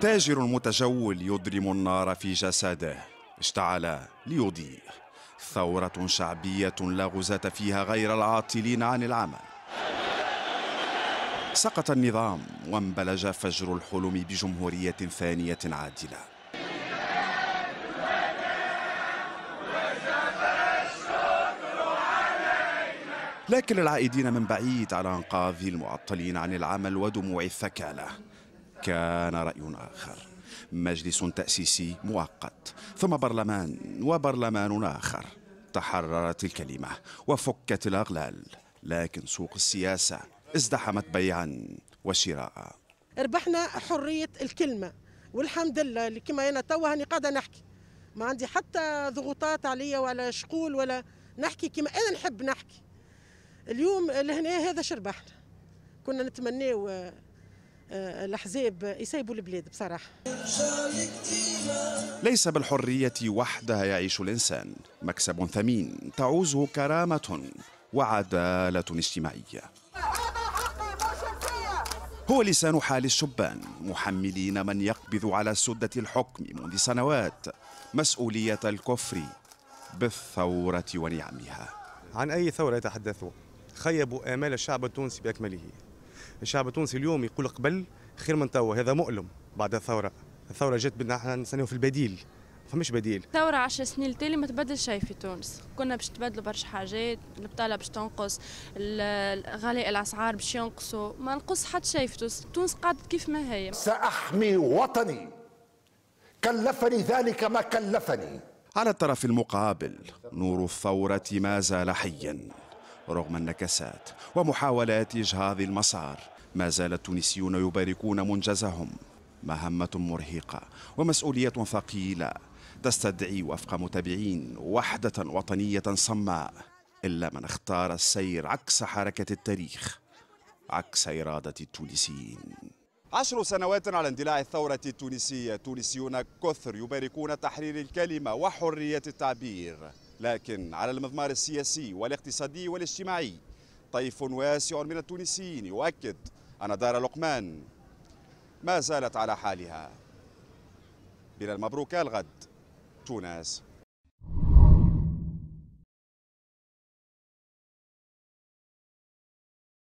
تاجر متجول يضرم النار في جسده اشتعل ليضيء ثورة شعبية لا غزاة فيها غير العاطلين عن العمل سقط النظام وانبلج فجر الحلم بجمهورية ثانية عادلة لكن العائدين من بعيد على انقاذ المعطلين عن العمل ودموع الثكالة كان رأي آخر مجلس تأسيسي مؤقت ثم برلمان وبرلمان آخر تحررت الكلمة وفكت الأغلال لكن سوق السياسة ازدحمت بيعا وشراء ربحنا حرية الكلمة والحمد لله اللي كما أنا توا هاني قاعدة نحكي ما عندي حتى ضغوطات عليا ولا شقول ولا نحكي كما أنا نحب نحكي اليوم لهنا هذا شربحنا كنا نتمناو آه، آه، الاحزاب يسيبوا البلاد بصراحه ليس بالحريه وحدها يعيش الانسان مكسب ثمين تعوزه كرامه وعداله اجتماعيه هو لسان حال الشبان محملين من يقبض على سدة الحكم منذ سنوات مسؤولية الكفر بالثورة ونعمها عن أي ثورة يتحدثون؟ خيبوا آمال الشعب التونسي بأكمله الشعب التونسي اليوم يقول قبل خير من توا هذا مؤلم بعد الثورة الثورة جت بدنا احنا نستناو في البديل فمش بديل ثورة 10 سنين التالي ما تبدل شيء في تونس كنا باش تبدلوا برشا حاجات البطالة باش تنقص غلاء الأسعار باش ينقصوا ما نقص حتى شيء في تونس تونس قاعدة كيف ما هي سأحمي وطني كلفني ذلك ما كلفني على الطرف المقابل نور الثورة ما زال حيا رغم النكسات ومحاولات إجهاض المسار ما زال التونسيون يباركون منجزهم مهمة مرهقة ومسؤولية ثقيلة تستدعي وفق متابعين وحدة وطنية صماء إلا من اختار السير عكس حركة التاريخ عكس إرادة التونسيين عشر سنوات على اندلاع الثورة التونسية تونسيون كثر يباركون تحرير الكلمة وحرية التعبير لكن على المضمار السياسي والاقتصادي والاجتماعي طيف واسع من التونسيين يؤكد أن دار لقمان ما زالت على حالها بلا المبروك الغد تونس